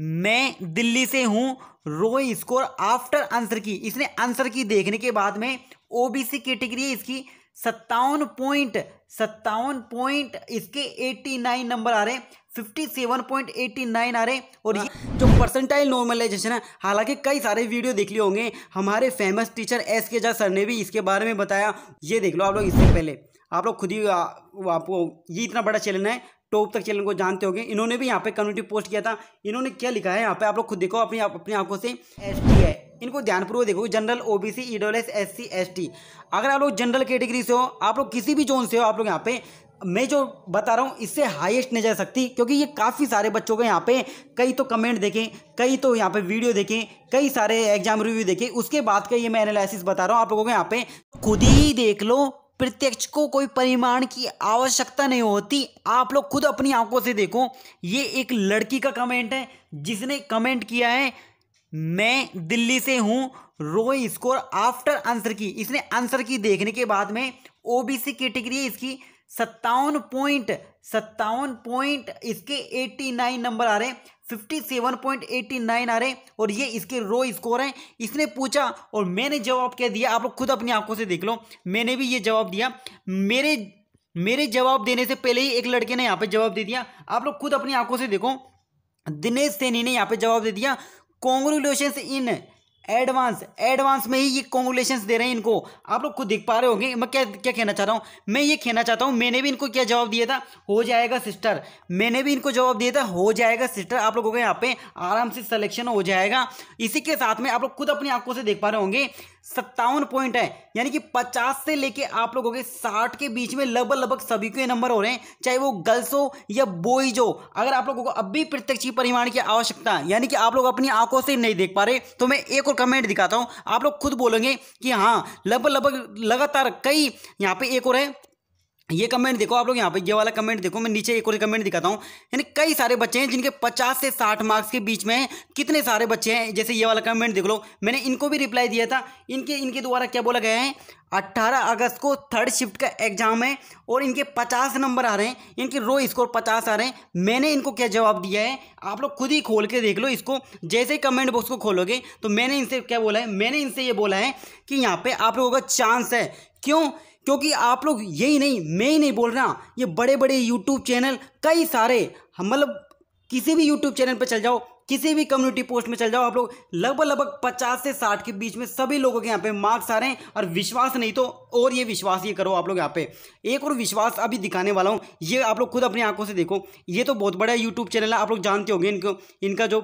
मैं दिल्ली से हूं रोई स्कोर आफ्टर आंसर की इसने आंसर की देखने के बाद में ओबीसी कैटेगरी इसकी सत्तावन पॉइंट सत्तावन पॉइंट इसके एट्टी नाइन नंबर आ रहे हैं fifty seven point eighty nine आ रहे हैं और ये जो परसेंटाइल नॉर्मलाइजेशन है हालांकि कई सारे वीडियो देख लिए होंगे हमारे फेमस टीचर एस के झा सर ने भी इसके बारे में बताया ये देख लो आप लोग इससे पहले आप लोग खुद ही आपको ये इतना बड़ा चैलेंज है टॉप तक चैनल को जानते होंगे इन्होंने भी यहाँ पे कम्युनिटी पोस्ट किया था इन्होंने क्या लिखा है यहाँ पे आप लोग खुद देखो अपनी अपनी आंखों से एस टी है इनको ध्यानपूर्वक देखो general OBC C S T अगर आप लोग जनरल कैटेगरी से हो आप लोग किसी भी जोन से हो आप लोग यहाँ पे मैं जो बता रहा हूँ इससे हाईएस्ट नहीं जा सकती क्योंकि ये काफ़ी सारे बच्चों के यहाँ पे कई तो कमेंट देखें कई तो यहाँ पे वीडियो देखें कई सारे एग्जाम रिव्यू देखें उसके बाद का ये मैं एनालिसिस बता रहा हूँ आप लोगों के यहाँ पे खुद ही देख लो प्रत्यक्ष को कोई परिमाण की आवश्यकता नहीं होती आप लोग खुद अपनी आंखों से देखो ये एक लड़की का कमेंट है जिसने कमेंट किया है मैं दिल्ली से हूँ रोई स्कोर आफ्टर आंसर की इसने आंसर की देखने के बाद में ओबीसी कैटेगरी इसकी सत्तावन पॉइंट सत्तावन पॉइंट इसके एट्टी नाइन नंबर आ रहे हैं fifty seven point eighty nine आ रहे हैं और ये इसके रो स्कोर हैं इसने पूछा और मैंने जवाब क्या दिया आप लोग खुद अपनी आंखों से देख लो मैंने भी ये जवाब दिया मेरे मेरे जवाब देने से पहले ही एक लड़के ने यहाँ पे जवाब दे दिया आप लोग खुद अपनी आंखों से देखो दिनेश सैनी ने यहाँ पे जवाब दे दिया कॉन्ग्रेचुलेशन इन एडवांस एडवांस में ही ये कॉन्गुलेशन दे रहे हैं इनको आप लोग खुद देख पा रहे होंगे मैं क्या क्या कहना चाह रहा हूँ मैं ये कहना चाहता हूँ मैंने भी इनको क्या जवाब दिया था हो जाएगा सिस्टर मैंने भी इनको जवाब दिया था हो जाएगा सिस्टर आप लोगों के यहाँ पे आराम से सिलेक्शन हो जाएगा इसी के साथ में आप लोग खुद अपनी आंखों से देख पा रहे होंगे सत्तावन पॉइंट है यानी कि पचास से लेके आप लोगों के साठ के बीच में लगभग लगभग सभी के नंबर हो रहे हैं चाहे वो गर्ल्स हो या बॉयज हो अगर आप लोगों को अब भी प्रत्यक्ष परिमाण की आवश्यकता यानी कि आप लोग अपनी आंखों से नहीं देख पा रहे तो मैं एक और कमेंट दिखाता हूँ आप लोग खुद बोलेंगे कि हाँ लगभग लगभग लगातार कई यहाँ पे एक और है ये कमेंट देखो आप लोग यहाँ पे ये वाला कमेंट देखो मैं नीचे एक और कमेंट दिखाता हूँ यानी कई सारे बच्चे हैं जिनके 50 से 60 मार्क्स के बीच में कितने सारे बच्चे हैं जैसे ये वाला कमेंट देख लो मैंने इनको भी रिप्लाई दिया था इनके इनके द्वारा क्या बोला गया है 18 अगस्त को थर्ड शिफ्ट का एग्जाम है और इनके पचास नंबर आ रहे हैं इनके रो स्कोर पचास आ रहे हैं मैंने इनको क्या जवाब दिया है आप लोग खुद ही खोल के देख लो इसको जैसे ही कमेंट बॉक्स को खोलोगे तो मैंने इनसे क्या बोला है मैंने इनसे ये बोला है कि यहाँ पे आप लोगों का चांस है क्यों क्योंकि आप लोग यही नहीं मैं ही नहीं बोल रहा ये बड़े बड़े यूट्यूब चैनल कई सारे मतलब किसी भी यूट्यूब चैनल पर चल जाओ किसी भी कम्युनिटी पोस्ट में चल जाओ आप लोग लगभग लगभग पचास से साठ के बीच में सभी लोगों के यहाँ पे मार्क्स आ रहे हैं और विश्वास नहीं तो और ये विश्वास ये करो आप लोग यहाँ पे एक और विश्वास अभी दिखाने वाला हूँ ये आप लोग खुद अपनी आंखों से देखो ये तो बहुत बड़ा यूट्यूब चैनल है आप लोग जानते होंगे इनको इनका जो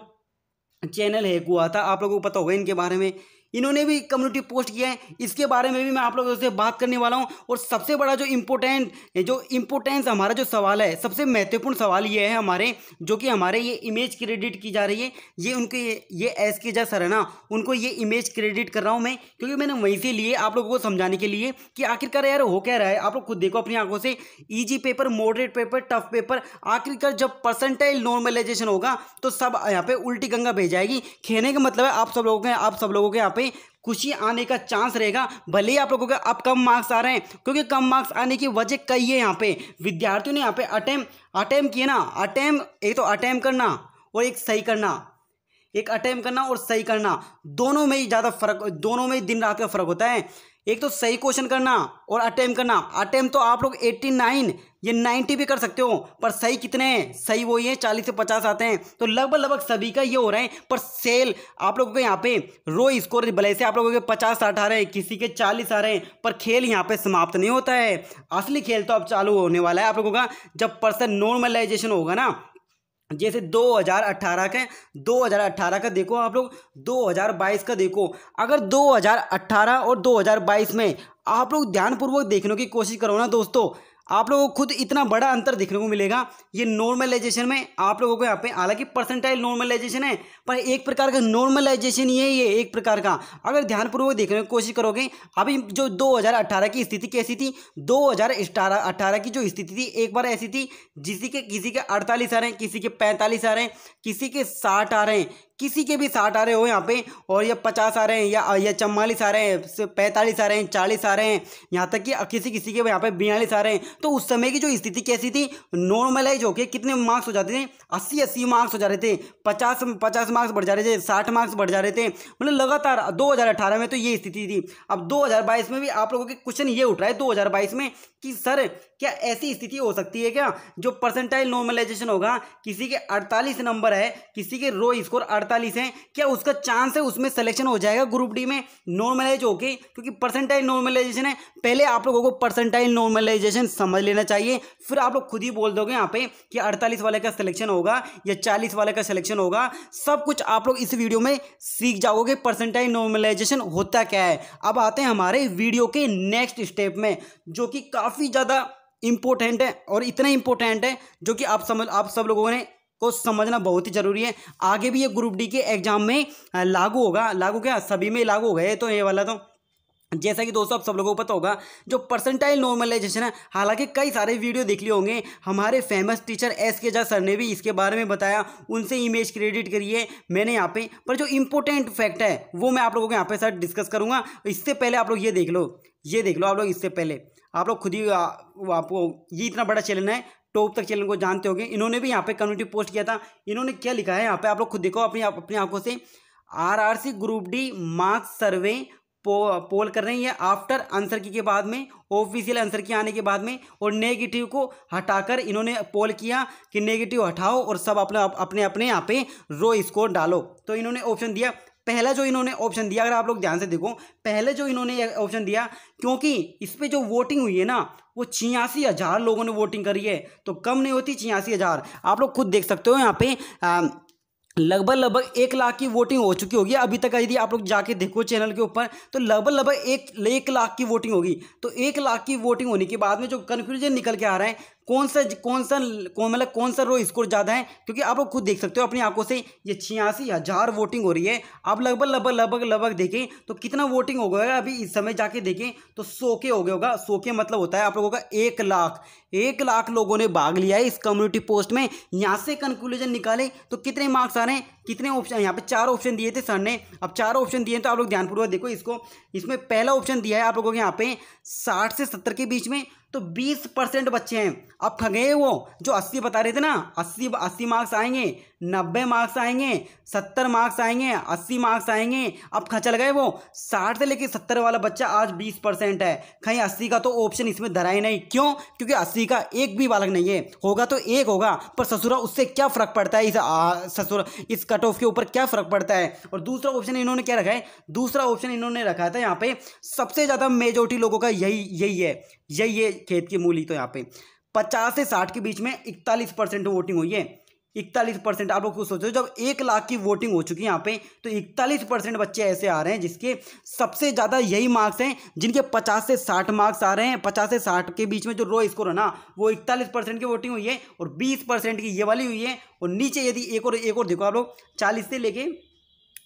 चैनल है हुआ था आप लोगों को पता होगा इनके बारे में इन्होंने भी कम्युनिटी पोस्ट किया है इसके बारे में भी मैं आप लोगों से बात करने वाला हूँ और सबसे बड़ा जो इम्पोर्टेंट जो इम्पोर्टेंस हमारा जो सवाल है सबसे महत्वपूर्ण सवाल ये है हमारे जो कि हमारे ये इमेज क्रेडिट की जा रही है ये उनके ये एस के जा सर है ना उनको ये इमेज क्रेडिट कर रहा हूँ मैं क्योंकि मैंने वहीं से लिए आप लोगों को समझाने के लिए कि आखिरकार यार हो क्या रहा है आप लोग खुद देखो अपनी आंखों से easy paper moderate paper tough paper आखिरकार जब परसेंटाइल नॉर्मलाइजेशन होगा तो सब यहाँ पर उल्टी गंगा भेज जाएगी खेने का मतलब है आप सब लोगों के आप सब लोगों के यहाँ पे खुशी आने का चांस रहेगा भले ही आप लोगों का अब कम मार्क्स आ रहे हैं क्योंकि कम मार्क्स आने की वजह कई है यहाँ पे विद्यार्थियों ने यहाँ पे अटैम अटैम्प किए ना अटैम एक तो अटैम्प करना और एक सही करना एक अटैम्प करना और सही करना दोनों में ही ज़्यादा फर्क दोनों में ही दिन रात का फर्क होता है एक तो सही क्वेश्चन करना और अटैम्प करना अटैम्प तो आप लोग एट्टी नाइन ये नाइन्टी भी कर सकते हो पर सही कितने हैं सही वही है चालीस से पचास आते हैं तो लगभग लगभग सभी का ये हो रहा है पर सेल आप लोगों के यहाँ पे रो स्कोर भले से आप लोगों के पचास साठ आ रहे हैं किसी के चालीस आ रहे हैं पर खेल यहाँ पे समाप्त नहीं होता है असली खेल तो अब चालू होने वाला है आप लोगों का जब पर्सन नॉर्मलाइजेशन होगा ना जैसे 2018 के 2018 का देखो आप लोग 2022 का देखो अगर 2018 और 2022 में आप लोग ध्यानपूर्वक देखने की कोशिश करो ना दोस्तों आप लोगों को खुद इतना बड़ा अंतर देखने को मिलेगा ये नॉर्मलाइजेशन में आप लोगों को यहाँ पे हालांकि परसेंटाइल नॉर्मलाइजेशन है पर एक प्रकार का नॉर्मलाइजेशन ये ये एक प्रकार का अगर ध्यानपूर्वक देखने की कोशिश करोगे अभी जो 2018 की स्थिति कैसी थी 2018 की जो स्थिति थी एक बार ऐसी थी जिसके के किसी के अड़तालीस आ रहे हैं किसी के पैंतालीस आ रहे हैं किसी के साठ आ रहे हैं किसी के भी साठ आ रहे हो यहाँ पे और ये पचास आ रहे हैं या ये चम्मालीस आ रहे हैं पैंतालीस आ रहे हैं चालीस आ रहे हैं यहाँ तक कि किसी किसी के यहाँ पे बयालीस आ रहे हैं तो उस समय की जो स्थिति कैसी थी नॉर्मलाइज होकर कितने मार्क्स हो जाते थे अस्सी अस्सी मार्क्स हो जा रहे थे पचास पचास मार्क्स बढ़ जा रहे थे साठ मार्क्स बढ़ जा रहे थे मतलब लगातार दो हज़ार में तो ये स्थिति थी अब दो हज़ार बाईस में भी आप लोगों के क्वेश्चन ये उठ रहा है दो हज़ार बाईस में कि सर क्या ऐसी स्थिति हो सकती है क्या जो परसेंटाइल नॉर्मलाइजेशन होगा किसी के अड़तालीस नंबर है किसी के रो स्कोर अड़तालीस हैं क्या उसका चांस है उसमें सिलेक्शन हो जाएगा ग्रुप डी में नॉर्मलाइज होके क्योंकि परसेंटाइज नॉर्मलाइजेशन है पहले आप लोगों को परसेंटाइज नॉर्मलाइजेशन समझ लेना चाहिए फिर आप लोग खुद ही बोल दोगे यहाँ पे कि अड़तालीस वाले का सिलेक्शन होगा या चालीस वाले का सिलेक्शन होगा सब कुछ आप लोग इस वीडियो में सीख जाओगे परसेंटाइज नॉर्मलाइजेशन होता क्या है अब आते हैं हमारे वीडियो के नेक्स्ट स्टेप में जो कि काफ़ी ज़्यादा इम्पोर्टेंट है और इतना इम्पोर्टेंट है जो कि आप समझ आप सब लोगों ने को समझना बहुत ही जरूरी है आगे भी ये ग्रुप डी के एग्जाम में लागू होगा लागू क्या सभी में लागू हो गए तो ये वाला तो जैसा कि दोस्तों आप सब लोगों को पता होगा जो परसेंटाइल नॉर्मलाइजेशन है हालांकि कई सारे वीडियो देख लिए होंगे हमारे फेमस टीचर एस के झा सर ने भी इसके बारे में बताया उनसे इमेज क्रेडिट करिए मैंने यहाँ पे पर जो इंपॉर्टेंट फैक्ट है वो मैं आप लोगों के यहाँ पे सर डिस्कस करूँगा इससे पहले आप लोग ये देख लो ये देख लो आप लोग इससे पहले आप लोग खुद ही आपको ये इतना बड़ा चैलेंज है टॉप तक चैनल को जानते होंगे इन्होंने भी यहाँ पे कम्युनिटी पोस्ट किया था इन्होंने क्या लिखा है यहाँ पे आप लोग खुद देखो अपनी अपनी आंखों से RRC group D marks survey पो, पोल कर रही है आफ्टर आंसर की के बाद में ऑफिशियल आंसर की आने के बाद में और नेगेटिव को हटाकर इन्होंने पोल किया कि नेगेटिव हटाओ और सब अपने अपने अपने यहाँ पे रो स्कोर डालो तो इन्होंने ऑप्शन दिया पहला जो इन्होंने ऑप्शन दिया अगर आप लोग ध्यान से देखो पहले जो इन्होंने ऑप्शन दिया क्योंकि इस पर जो वोटिंग हुई है ना वो छियासी हज़ार लोगों ने वोटिंग करी है तो कम नहीं होती छियासी हज़ार आप लोग खुद देख सकते हो यहाँ पे लगभग लगभग एक लाख की वोटिंग हो चुकी होगी अभी तक यदि आप लोग जाके देखो चैनल के ऊपर तो लगभग लगभग एक एक लाख की वोटिंग होगी तो एक लाख की वोटिंग होने के बाद में जो कन्फ्यूजन निकल के आ रहा है कौन सा कौन सा मतलब कौन सा रो स्कोर ज़्यादा है क्योंकि आप लोग खुद देख सकते हो अपनी आंखों से ये छियासी हज़ार वोटिंग हो रही है आप लगभग लगभग लगभग लगभग देखें तो कितना वोटिंग हो गया अभी इस समय जाके देखें तो सो के हो गया होगा सो के मतलब होता है आप लोगों का एक लाख एक लाख लोगों ने भाग लिया है इस कम्युनिटी पोस्ट में यहाँ से कंक्लूजन निकाले तो कितने मार्क्स आ रहे हैं कितने ऑप्शन यहाँ पे चार ऑप्शन दिए थे सर ने अब चार ऑप्शन दिए तो आप लोग ध्यानपूर्वक देखो इसको इसमें पहला ऑप्शन दिया है आप लोगों के यहाँ पे साठ से सत्तर के बीच में तो 20 परसेंट बच्चे हैं अब खगे वो जो 80 बता रहे थे ना 80 80 मार्क्स आएंगे नब्बे मार्क्स आएंगे सत्तर मार्क्स आएंगे अस्सी मार्क्स आएंगे अब खचल गए वो साठ से लेकर सत्तर वाला बच्चा आज बीस परसेंट है कहीं अस्सी का तो ऑप्शन इसमें धरा ही नहीं क्यों क्योंकि अस्सी का एक भी बालक नहीं है होगा तो एक होगा पर ससुरा उससे क्या फ़र्क पड़ता है इस ससुर इस कट ऑफ के ऊपर क्या फ़र्क पड़ता है और दूसरा ऑप्शन इन्होंने क्या रखा है दूसरा ऑप्शन इन्होंने रखा था यहाँ पे सबसे ज़्यादा मेजोरिटी लोगों का यही यही है यही है खेत की मूली तो यहाँ पे पचास से साठ के बीच में इकतालीस परसेंट वोटिंग हुई है इकतालीस परसेंट आप लोग खुद सोचो जब एक लाख की वोटिंग हो चुकी है यहाँ पे तो इकतालीस परसेंट बच्चे ऐसे आ रहे हैं जिसके सबसे ज़्यादा यही मार्क्स हैं जिनके पचास से साठ मार्क्स आ रहे हैं पचास से साठ के बीच में जो रो स्कोर है ना वो इकतालीस परसेंट की वोटिंग हुई है और बीस परसेंट की ये वाली हुई है और नीचे यदि एक और एक और देखो आप लोग चालीस से लेके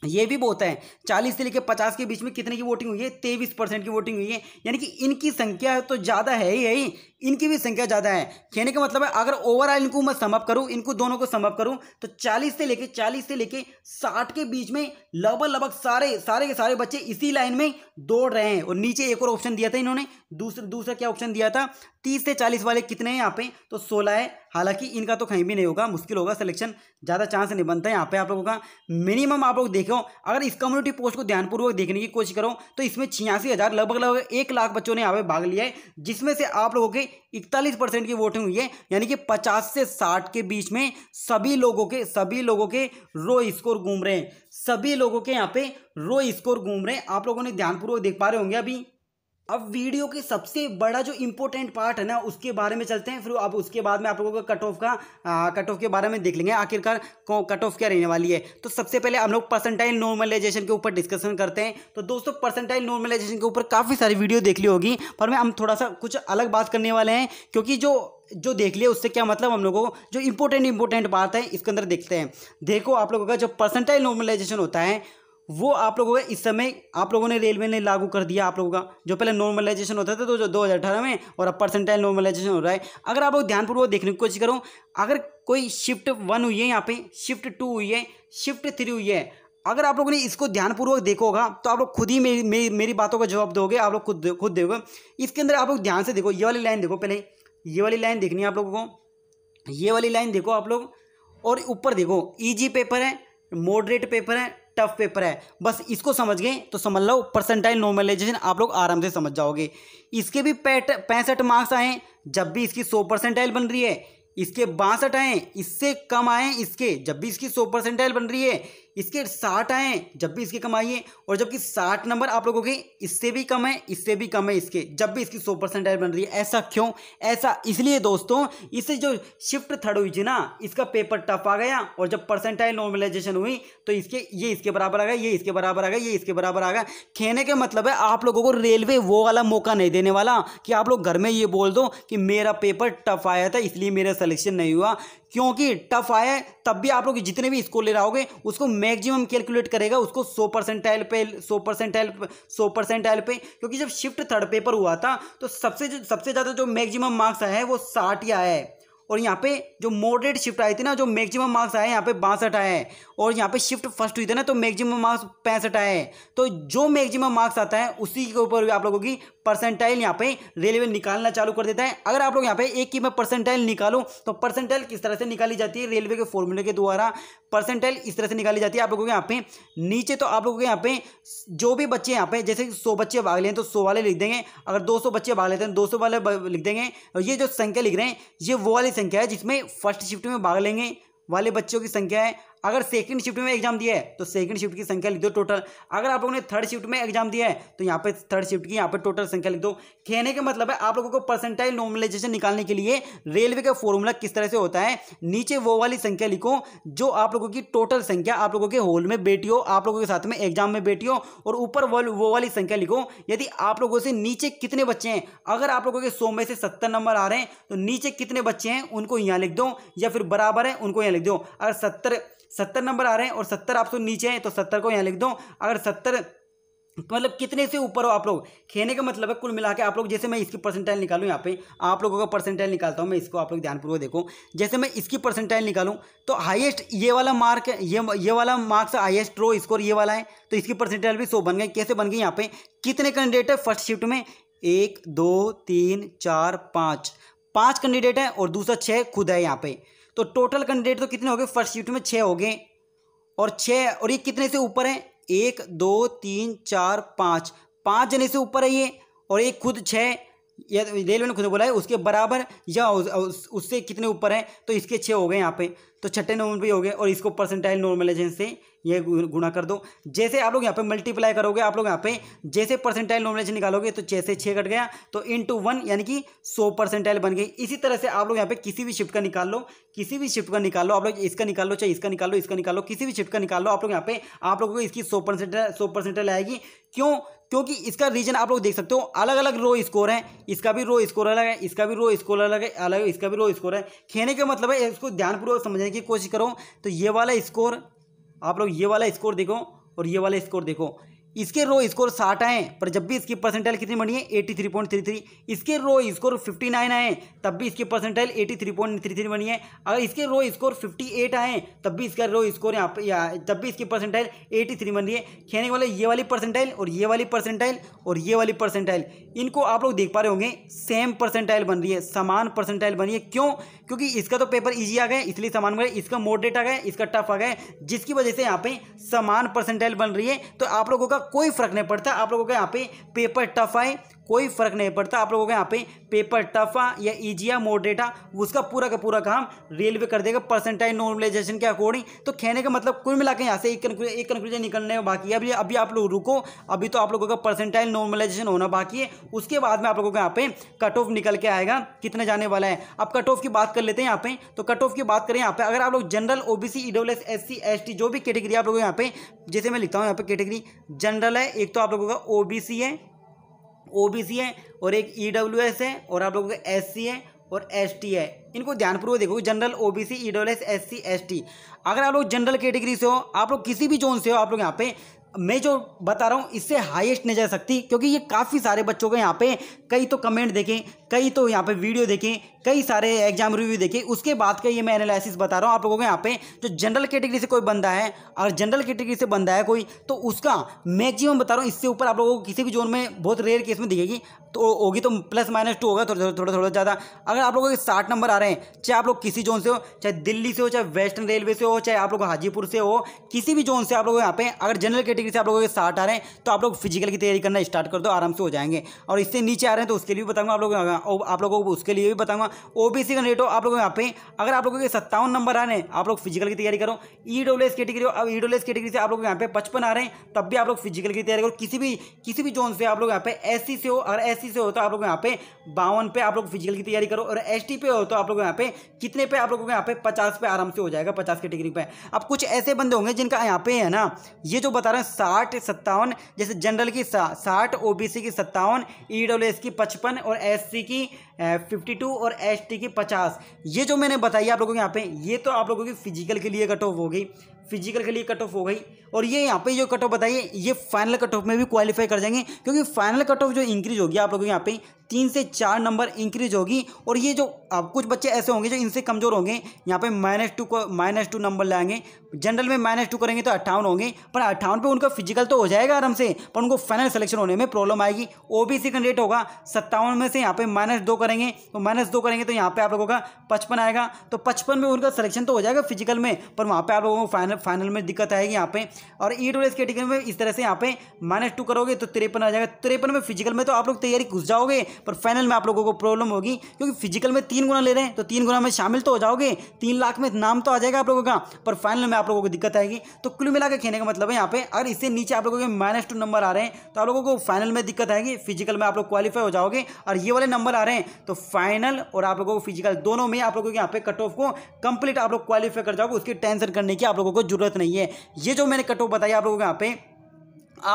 ये भी बहुत है चालीस से लेकर पचास के बीच में कितने की वोटिंग हुई है तेईस परसेंट की वोटिंग हुई है यानी कि इनकी संख्या तो ज़्यादा है ही है ही इनकी भी संख्या ज़्यादा है कहने का मतलब है अगर ओवरऑल इनको मैं समअप करूँ इनको दोनों को समअप करूँ तो चालीस से लेके चालीस से लेकर साठ के बीच में लगभग लगभग सारे सारे के सारे बच्चे इसी लाइन में दौड़ रहे हैं और नीचे एक और ऑप्शन दिया था इन्होंने दूसरा दूसरा क्या ऑप्शन दिया था तीस से चालीस वाले कितने हैं यहाँ पे तो सोलह है हालांकि इनका तो कहीं भी नहीं होगा मुश्किल होगा सिलेक्शन ज़्यादा चांस नहीं बनता है यहाँ पे आप लोगों का मिनिमम आप लोग देखो अगर इस कम्युनिटी पोस्ट को ध्यानपूर्वक देखने की कोशिश करो तो इसमें छियासी हज़ार लगभग लगभग एक लाख बच्चों ने यहाँ पे भाग लिया है जिसमें से आप लोगों के इकतालीस परसेंट की वोटिंग हुई है यानी कि पचास से साठ के बीच में सभी लोगों के सभी लोगों के रो स्कोर घूम रहे हैं सभी लोगों के यहाँ पे रो स्कोर घूम रहे हैं आप लोगों ने ध्यानपूर्वक देख पा रहे होंगे अभी अब वीडियो के सबसे बड़ा जो इंपॉर्टेंट पार्ट है ना उसके बारे में चलते हैं फिर अब उसके बाद में आप लोगों का कट ऑफ का कट ऑफ के बारे में देख लेंगे आखिरकार कट ऑफ क्या रहने वाली है तो सबसे पहले हम लोग परसेंटाइल नॉर्मलाइजेशन के ऊपर डिस्कशन करते हैं तो दोस्तों परसेंटाइल नॉर्मलाइजेशन के ऊपर काफ़ी सारी वीडियो देख ली होगी पर मैं हम थोड़ा सा कुछ अलग बात करने वाले हैं क्योंकि जो जो देख लिया उससे क्या मतलब हम लोगों को जो इंपॉर्टेंट इंपॉर्टेंट बात है इसके अंदर देखते हैं देखो आप लोगों का जो परसेंटाइल नॉर्मलाइजेशन होता है वो आप लोगों का इस समय आप लोगों ने रेलवे ने लागू कर दिया आप लोगों का जो पहले नॉर्मलाइजेशन होता था तो जो दो में और अब परसेंटाइल नॉर्मलाइजेशन हो रहा है अगर आप लोग ध्यानपूर्वक देखने की कोशिश करो अगर कोई शिफ्ट वन हुई है यहाँ पे शिफ्ट टू हुई है शिफ्ट थ्री हुई है अगर आप लोगों ने इसको ध्यानपूर्वक देखोगा तो आप लोग खुद ही मेरी मेरी, मेरी बातों का जवाब दोगे आप लोग खुद खुद दोगे इसके अंदर आप लोग ध्यान से देखो ये वाली लाइन देखो पहले ये वाली लाइन देखनी है आप लोगों को ये वाली लाइन देखो आप लोग और ऊपर देखो ईजी पेपर है मॉडरेट पेपर है टफ पेपर है बस इसको समझ गए तो समझ लो परसेंटाइल नॉर्मलाइजेशन आप लोग आराम से समझ जाओगे इसके भी पैट पैंसठ मार्क्स आए जब भी इसकी सौ परसेंटाइल बन रही है इसके बासठ आए इससे कम आए इसके जब भी इसकी सौ परसेंटाइल बन रही है इसके साठ आए जब भी इसकी कमाई है और जबकि साठ नंबर आप लोगों के इससे भी कम है इससे भी कम है इसके जब भी इसकी सौ परसेंट बन रही है ऐसा क्यों ऐसा इसलिए दोस्तों इससे जो शिफ्ट थर्ड हुई थी ना इसका पेपर टफ आ गया और जब परसेंटाइल नॉर्मलाइजेशन हुई तो इसके ये इसके बराबर आ गया ये इसके बराबर आ गया ये इसके बराबर आ गया कहने का मतलब है आप लोगों को रेलवे वो वाला मौका नहीं देने वाला कि आप लोग घर में ये बोल दो कि मेरा पेपर टफ आया था इसलिए मेरा सलेक्शन नहीं हुआ क्योंकि टफ आया तब भी आप लोग जितने भी स्कोर ले रहोगे उसको मैं मैक्सिमम कैलकुलेट करेगा उसको सौ परसेंटाइल पे सौ परसेंटाइल सौ परसेंटाइल पे क्योंकि जब शिफ्ट थर्ड पेपर हुआ था तो सबसे सबसे ज़्यादा जो मैक्सिमम मार्क्स आया है वो साठ ही आया है और यहाँ पे जो मॉडरेट शिफ्ट आई थी ना जो मैक्सिमम मार्क्स आए यहाँ पे बासठ आए हैं और यहाँ पे शिफ्ट फर्स्ट हुई थी ना तो मैक्सिमम मार्क्स पैंसठ आए हैं तो जो मैक्सिमम मार्क्स आता है उसी के ऊपर भी आप लोगों की परसेंटाइल यहाँ पे रेलवे निकालना चालू कर देता है अगर आप लोग यहाँ पे एक की मैं परसेंटाइल निकालूँ तो परसेंटाइल किस तरह से निकाली जाती है रेलवे के फॉर्मूले के द्वारा परसेंटाइल इस तरह से निकाली जाती है आप लोगों के यहाँ पे नीचे तो आप लोगों के यहाँ पे जो भी बच्चे यहाँ पे जैसे सौ बच्चे भाग लें तो सौ वाले लिख देंगे अगर दो सौ बच्चे भाग लेते हैं दो सौ वाले लिख देंगे और ये जो संख्या लिख रहे हैं ये वो वाली संख्या है जिसमें फर्स्ट शिफ्ट में भाग लेंगे वाले बच्चों की संख्या है अगर सेकंड शिफ्ट में एग्जाम दिया है तो सेकंड शिफ्ट की संख्या लिख दो टोटल अगर आप लोगों ने थर्ड शिफ्ट में एग्जाम दिया है तो यहाँ पे थर्ड शिफ्ट की यहाँ पे टोटल संख्या लिख दो कहने का मतलब है आप लोगों को परसेंटाइल नॉर्मलाइजेशन निकालने के लिए रेलवे का फॉर्मूला किस तरह से होता है नीचे वो वाली संख्या लिखो जो आप लोगों की टोटल संख्या आप लोगों के होल में बेटी हो आप लोगों के साथ में एग्जाम में बेटी हो और ऊपर वो वाली संख्या लिखो यदि आप लोगों से नीचे कितने बच्चे हैं अगर आप लोगों के सौ में से सत्तर नंबर आ रहे हैं तो नीचे कितने बच्चे हैं उनको यहाँ लिख दो या फिर बराबर है उनको यहाँ लिख दो अगर सत्तर सत्तर नंबर आ रहे हैं और सत्तर आप सब नीचे हैं तो सत्तर को यहाँ लिख दो अगर सत्तर मतलब कितने से ऊपर हो आप लोग खेने का मतलब है कुल मिला के आप लोग जैसे मैं इसकी परसेंटाइल निकालू यहाँ पे आप लोगों का परसेंटाइल निकालता हूँ मैं इसको आप लोग ध्यानपूर्वक देखो जैसे मैं इसकी परसेंटाइल निकालू तो हाईएस्ट ये वाला मार्क ये ये वाला मार्क्स हाईएस्ट रो स्कोर ये वाला है तो इसकी परसेंटाइल भी सो बन गई कैसे बन गई यहाँ पे कितने कैंडिडेट है फर्स्ट शिफ्ट में एक दो तीन चार पाँच पाँच कैंडिडेट हैं और दूसरा छः खुद है यहाँ पे तो टोटल कैंडिडेट तो कितने हो गए फर्स्ट शिफ्ट में छः हो गए और छः और ये कितने से ऊपर हैं एक दो तीन चार पाँच पाँच जने से ऊपर है ये और एक खुद छः या तो रेलवे ने खुद बोला है उसके बराबर या उस, उस, उससे कितने ऊपर है तो इसके छः हो गए यहाँ पे तो छठे नंबर पे हो गए और इसको परसेंटाइल नॉर्मलाइजेशन से ये गुणा कर दो जैसे आप लोग यहाँ पे मल्टीप्लाई करोगे आप लोग यहाँ पे जैसे परसेंटाइल नॉर्मलाइजेशन निकालोगे तो छः से छः कट गया तो इन टू वन यानी कि सौ परसेंटाइल बन गई इसी तरह से आप लोग यहाँ पे किसी भी शिफ्ट का निकाल लो किसी भी शिफ्ट का निकाल लो आप लोग इसका निकाल लो चाहे इसका निकाल लो इसका निकाल लो किसी भी शिफ्ट का निकाल लो आप लोग यहाँ पे आप लोगों को इसकी सौ परसेंटाइल सौ परसेंटाइल आएगी क्यों क्योंकि इसका रीजन आप लोग देख सकते हो अलग अलग रो स्कोर है इसका भी रो स्कोर अलग है इसका भी रो स्कोर अलग है अलग इसका भी रो स्कोर है खेलने का मतलब है इसको ध्यानपूर्वक समझने की कोशिश करो तो ये वाला स्कोर आप लोग ये वाला स्कोर देखो और ये वाला स्कोर देखो इसके रो स्कोर साठ आए पर जब भी इसकी परसेंटाइल कितनी बनी है eighty three point three three इसके रो स्कोर फिफ्टी नाइन आए तब भी इसकी percentile eighty three point three three बनी है अगर इसके रो स्कोर फिफ्टी एट आए तब भी इसका रो स्कोर यहाँ पर तब भी इसकी परसेंटाइल एटी थ्री बन रही है कहने वाले मतलब ये वाली परसेंटाइल और ये वाली परसेंटाइल और ये वाली परसेंटाइल इनको आप लोग देख पा रहे होंगे सेम परसेंटाइल बन रही है समान परसेंटाइल बनी है क्यों क्योंकि इसका तो पेपर ईजी आ गए इसलिए समान बन गए इसका मोडरेट आ गए इसका टफ आ गए जिसकी वजह से यहाँ पे समान परसेंटाइल बन रही है तो आप लोगों का कोई फर्क नहीं पड़ता आप लोगों का यहाँ पे पेपर टफ आए कोई फ़र्क नहीं पड़ता आप लोगों का यहाँ पे पेपर टफा या ईजिया मोडरेटा उसका पूरा का पूरा काम रेलवे कर देगा परसेंटाइज नॉर्मलाइजेशन के अकॉर्डिंग तो कहने का मतलब कुल मिला के यहाँ से एक एक कंक्लूजन निकलने में बाकी है अभी अभी आप लोग रुको अभी तो आप लोगों का परसेंटाइज नॉर्मलाइजेशन होना बाकी है उसके बाद में आप लोगों का यहाँ पे कट ऑफ निकल के आएगा कितने जाने वाला है अब कट ऑफ की बात कर लेते हैं यहाँ पे तो कट ऑफ की बात करें यहाँ पे अगर आप लोग general OBC EW S S C S T जो भी कैटेगरी आप लोगों यहाँ पे जैसे मैं लिखता हूँ यहाँ पे कैटेगरी जनरल है एक तो आप लोगों का सी है ओबीसी है और एक ईडब्ल्यूएस है और आप लोगों का एससी है और एसटी है इनको ध्यानपूर्वक देखो general OBC EWS SC ST अगर आप लोग जनरल कैटेगरी से हो आप लोग किसी भी जोन से हो आप लोग यहाँ पे मैं जो बता रहा हूँ इससे हाईएस्ट नहीं जा सकती क्योंकि ये काफ़ी सारे बच्चों के यहाँ पे कई तो कमेंट देखें कई तो यहाँ पे वीडियो देखें कई सारे एग्जाम रिव्यू देखें उसके बाद का ये मैं एनालिसिस बता रहा हूँ आप लोगों को यहाँ पे जो जनरल कैटेगरी से कोई बंदा है अगर जनरल कैटेगरी से बंदा है कोई तो उसका मैक्सिमम बता रहा हूँ इससे ऊपर आप लोगों को किसी भी जोन में बहुत रेयर केस में दिखेगी तो होगी तो प्लस माइनस टू होगा थोड़ा थोड़ा थोड़ा ज़्यादा अगर आप लोगों के साठ नंबर आ रहे हैं चाहे आप लोग किसी जोन से हो चाहे दिल्ली से हो चाहे वेस्टर्न रेलवे से हो चाहे आप लोग हाजीपुर से हो किसी भी जोन से आप लोग यहाँ पे अगर जनरल कैटेगरी से आप लोगों के साठ आ रहे हैं तो आप लोग फिजिकल की तैयारी करना स्टार्ट कर दो आराम से हो जाएंगे और इससे नीचे आ रहे हैं तो उसके लिए बताऊँगा आप लोग और आप लोगों को उसके लिए भी बताऊंगा ओबीसी का नेट हो आप लोगों यहाँ पे अगर आप लोगों के सत्तावन नंबर आ रहे हैं आप लोग फिजिकल की तैयारी करो ई डब्ल्यू कैटेगरी हो अब ई डब्ल्यू कैटेगरी से आप लोग यहाँ पे पचपन आ रहे हैं तब भी आप लोग फिजिकल की तैयारी करो किसी भी किसी भी जोन से आप लोग यहाँ पे एस से हो अगर एस से हो तो आप लोग यहाँ पे बावन पे आप लोग फिजिकल की तैयारी करो और एस पे हो तो आप लोग यहाँ पे कितने पे आप लोगों को यहाँ पे पचास पे आराम से हो जाएगा पचास कैटेगरी पे अब कुछ ऐसे बंदे होंगे जिनका यहाँ पे है ना ये जो बता रहे हैं साठ सत्तावन जैसे जनरल की साठ ओ की सत्तावन ई e की पचपन और एस की की फिफ्टी टू और टी की पचास ये जो मैंने बताई आप लोगों के यहाँ पे ये तो आप लोगों की फिजिकल के लिए कट ऑफ होगी फिजिकल के लिए कट ऑफ हो गई और ये यहाँ पे जो कट ऑफ बताइए ये फाइनल कट ऑफ में भी क्वालिफाई कर जाएंगे क्योंकि फाइनल कट ऑफ जो इंक्रीज होगी आप लोगों के यहाँ पे तीन से चार नंबर इंक्रीज होगी और ये जो आप कुछ बच्चे ऐसे होंगे जो इनसे कमज़ोर होंगे यहाँ पे माइनस टू को माइनस टू नंबर लाएंगे जनरल में माइनस टू करेंगे तो अट्ठावन होंगे पर अट्ठावन पे उनका फिजिकल तो हो जाएगा आराम से पर उनको फाइनल सिलेक्शन होने में प्रॉब्लम आएगी ओ सी कैंडिडेट होगा सत्तावन में से यहाँ पे माइनस दो करेंगे तो माइनस दो करेंगे तो यहाँ पे आप लोगों का पचपन आएगा तो पचपन में उनका सिलेक्शन तो हो जाएगा फिजिकल में पर वहाँ पर आप लोगों को फाइनल फाइनल में दिक्कत आएगी यहाँ पे और ई डब्ल्यू कैटेगरी में इस तरह से यहाँ पे माइनस टू करोगे तो तिरपन आ जाएगा तिरपन में फिजिकल में तो आप लोग तैयारी घुस जाओगे पर फाइनल में आप लोगों को प्रॉब्लम होगी क्योंकि फिजिकल में तीन गुना ले रहे हैं तो तीन गुना में शामिल तो हो जाओगे तीन लाख में नाम तो आ जाएगा आप लोगों का पर फाइनल में आप लोगों को दिक्कत आएगी तो कुल मिला के खेलने का मतलब है यहाँ पे अगर इससे नीचे आप लोगों के माइनस टू नंबर आ रहे हैं तो आप लोगों को फाइनल में दिक्कत आएगी फिजिकल में आप लोग क्वालिफाई हो जाओगे और ये वाले नंबर आ रहे हैं तो फाइनल और आप लोगों को फिजिकल दोनों में आप लोगों के यहाँ पे कट ऑफ को कंप्लीट आप लोग क्वालिफाई कर जाओगे उसकी टेंशन करने की आप लोगों को को ज़रूरत नहीं है ये जो मैंने कट ऑफ बताया आप लोगों को यहाँ पे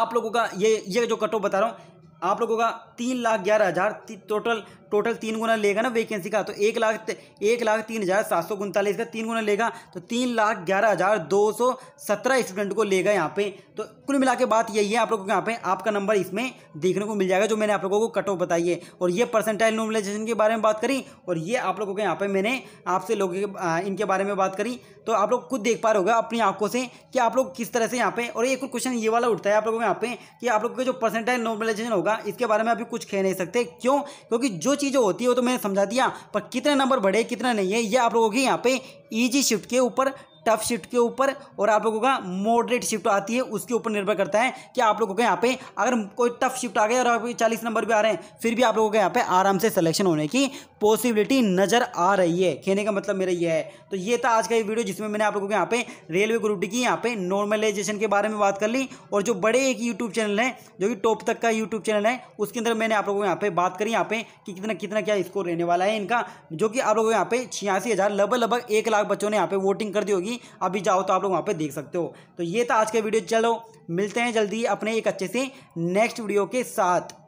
आप लोगों का ये ये जो कट ऑफ बता रहा हूँ आप लोगों का तीन लाख ग्यारह हज़ार टोटल टोटल तीन गुना लेगा ना वैकेंसी का तो एक लाख एक लाख तीन हज़ार सात सौ उनतालीस का तीन गुना लेगा तो तीन लाख ग्यारह हज़ार दो सौ सत्रह स्टूडेंट को लेगा यहाँ पे तो कुल मिला के बात यही है आप लोगों को यहाँ पे आपका नंबर इसमें देखने को मिल जाएगा जो मैंने आप लोगों को कट ऑफ बताई है और ये परसेंटाइल नॉर्मलाइजेशन के बारे में बात करी और ये आप लोगों के यहाँ पे मैंने आपसे लोगों के इनके बारे में बात करी तो आप लोग खुद देख पा रहे होगा अपनी आंखों से कि आप लोग किस तरह से यहाँ पे और एक क्वेश्चन ये वाला उठता है आप लोगों के यहाँ पे कि आप लोगों का जो परसेंटाइल नॉर्मलाइजेशन होगा इसके बारे में अभी कुछ कह नहीं सकते क्यों क्योंकि जो बच्ची जो होती है वो तो मैंने समझा दिया पर कितने नंबर बढ़े कितने नहीं है ये आप लोगों की यहाँ पे ईजी e शिफ्ट के ऊपर टफ शिफ्ट के ऊपर और आप लोगों का मॉडरेट शिफ्ट आती है उसके ऊपर निर्भर करता है कि आप लोगों का यहाँ पे अगर कोई टफ शिफ्ट आ गया और आप चालीस नंबर भी आ रहे हैं फिर भी आप लोगों के यहाँ पे आराम से सिलेक्शन होने की पॉसिबिलिटी नज़र आ रही है कहने का मतलब मेरा यह है तो ये था आज का ये वीडियो जिसमें मैंने आप लोगों के यहाँ पे रेलवे ग्रुप डी की यहाँ पे नॉर्मलाइजेशन के बारे में बात कर ली और जो बड़े एक यूट्यूब चैनल है जो कि टॉप तक का यूट्यूब चैनल है उसके अंदर मैंने आप लोगों को यहाँ पे बात करी यहाँ पे कि कितना कितना क्या स्कोर रहने वाला है इनका जो कि आप लोगों को यहाँ पे छियासी हज़ार लगभग लगभग एक लाख बच्चों ने यहाँ पे वोटिंग कर दी होगी नहीं अभी जाओ तो आप लोग वहाँ पर देख सकते हो तो ये था आज का वीडियो चलो मिलते हैं जल्दी अपने एक अच्छे से नेक्स्ट वीडियो के साथ